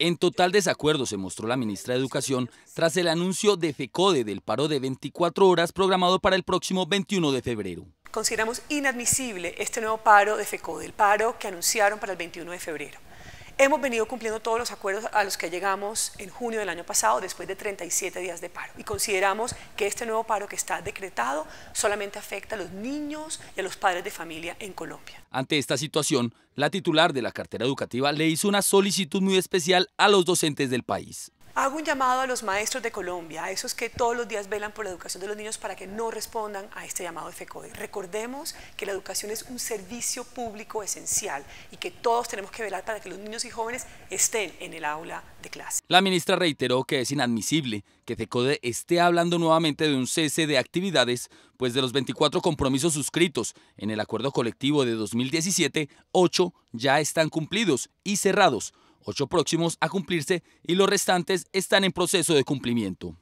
En total desacuerdo se mostró la ministra de Educación tras el anuncio de FECODE del paro de 24 horas programado para el próximo 21 de febrero. Consideramos inadmisible este nuevo paro de FECODE, el paro que anunciaron para el 21 de febrero hemos venido cumpliendo todos los acuerdos a los que llegamos en junio del año pasado después de 37 días de paro y consideramos que este nuevo paro que está decretado solamente afecta a los niños y a los padres de familia en Colombia. Ante esta situación, la titular de la cartera educativa le hizo una solicitud muy especial a los docentes del país. Hago un llamado a los maestros de Colombia, a esos que todos los días velan por la educación de los niños para que no respondan a este llamado de FECODE. Recordemos que la educación es un servicio público esencial y que todos tenemos que velar para que los niños y jóvenes estén en el aula de clase. La ministra reiteró que es inadmisible que FECODE esté hablando nuevamente de un cese de actividades, pues de los 24 compromisos suscritos en el acuerdo colectivo de 2017, 8 ya están cumplidos y cerrados ocho próximos a cumplirse y los restantes están en proceso de cumplimiento.